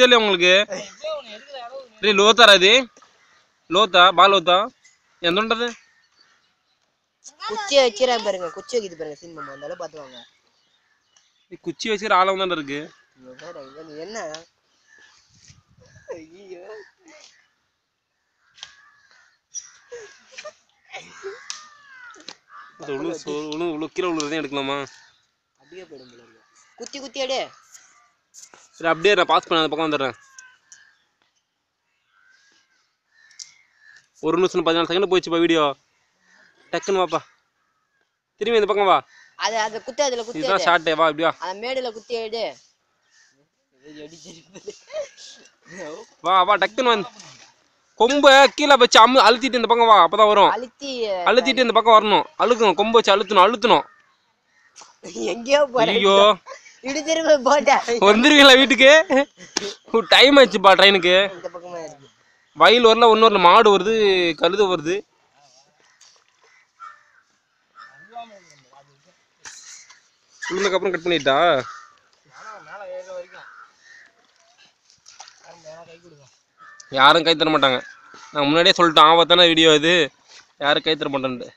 தெரியல உங்களுக்கு రే லோத்தா అది లోతా బాగా లోతా எந்த உண்டது குச்சி வச்சிராங்க பாருங்க குச்சி வைக்கிது பாருங்க சினிமா வந்தால பாத்துவாங்க நீ குச்சி வச்சு ஆளம் தான் இருக்கு என்ன ஐயோ உழு உழு உழு கீழே உழுவுறதே எடுக்கலாமா அப்படியே போயிடும் குத்தி குத்தி அடே சரி அப்படியே நான் பாஸ் பண்ண அந்த பக்கம் வந்துடுறேன் ஒரு நிமிஷம் பதினாலு செகண்ட் போயிடுச்சுப்பா வீடியோ டக்குன்னு வாப்பா திரும்பி இந்த பக்கம் வா அது அது குத்து அதுல குத்து இதுதான் ஷாட் வா அப்படியே வா அந்த மேடல குத்தி எடு வா வா டக்குன்னு வந்து கொம்பு கீழே வச்சு அமு அழுத்திட்டு இந்த பக்கம் வா அப்பதான் வரும் அழுத்தி அழுத்திட்டு இந்த பக்கம் வரணும் அழுக்கணும் கொம்பு வச்சு அழுத்தணும் அழுத்தணும் எங்கேயோ ஐயோ இடிச்சிருப்ப போட்டேன் வந்துருவீங்களா வீட்டுக்கு டைம் ஆச்சுப்பா ட்ரெயினுக்கு வயல் வரல ஒன்று வரல மாடு வருது கழுது வருது இவனுக்கு அப்புறம் கட் பண்ணிட்டா யாரும் கை தர மாட்டாங்க நான் முன்னாடியே சொல்லிட்டேன் ஆபத்தான வீடியோ இது யாரும் கை தர மாட்டேன்ட்டு